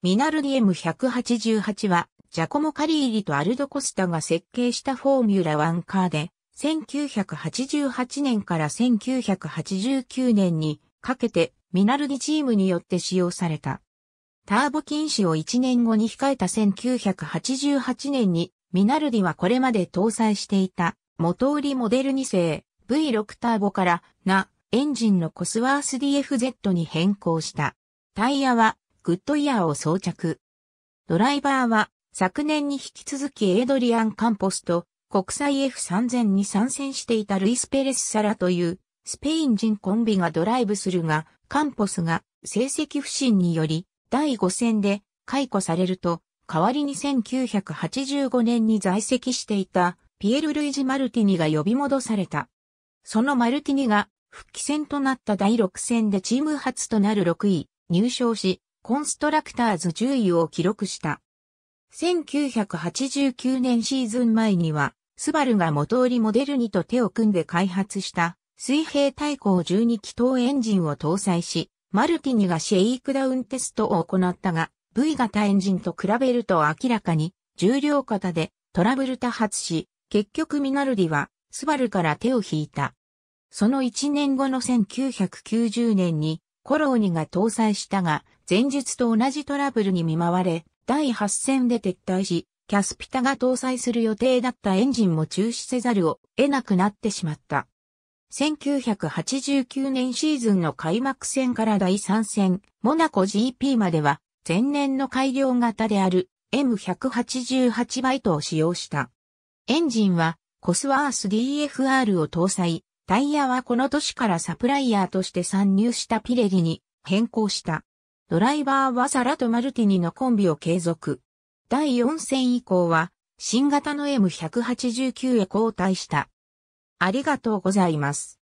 ミナルディ M188 は、ジャコモ・カリーリとアルド・コスタが設計したフォーミュラ1カーで、1988年から1989年にかけてミナルディチームによって使用された。ターボ禁止を1年後に控えた1988年に、ミナルディはこれまで搭載していた、元売りモデル2世 V6 ターボからなエンジンのコスワース DFZ に変更した。タイヤはグッドイヤーを装着。ドライバーは昨年に引き続きエイドリアン・カンポスと国際 F3000 に参戦していたルイス・ペレス・サラというスペイン人コンビがドライブするが、カンポスが成績不振により第5戦で解雇されると、代わりに1985年に在籍していたピエル・ルイジ・マルティニが呼び戻された。そのマルティニが復帰戦となった第6戦でチーム初となる6位入賞し、コンストラクターズ10位を記録した。1989年シーズン前には、スバルが元売りモデルにと手を組んで開発した水平対向12気筒エンジンを搭載し、マルティニがシェイクダウンテストを行ったが、V 型エンジンと比べると明らかに重量型でトラブル多発し、結局ミナルディはスバルから手を引いた。その1年後の1990年にコローニが搭載したが、前述と同じトラブルに見舞われ、第8戦で撤退し、キャスピタが搭載する予定だったエンジンも中止せざるを得なくなってしまった。1989年シーズンの開幕戦から第3戦、モナコ GP までは、前年の改良型である M188 バイトを使用した。エンジンはコスワース DFR を搭載、タイヤはこの年からサプライヤーとして参入したピレリに変更した。ドライバーはサラとマルティニのコンビを継続。第4戦以降は新型の M189 へ交代した。ありがとうございます。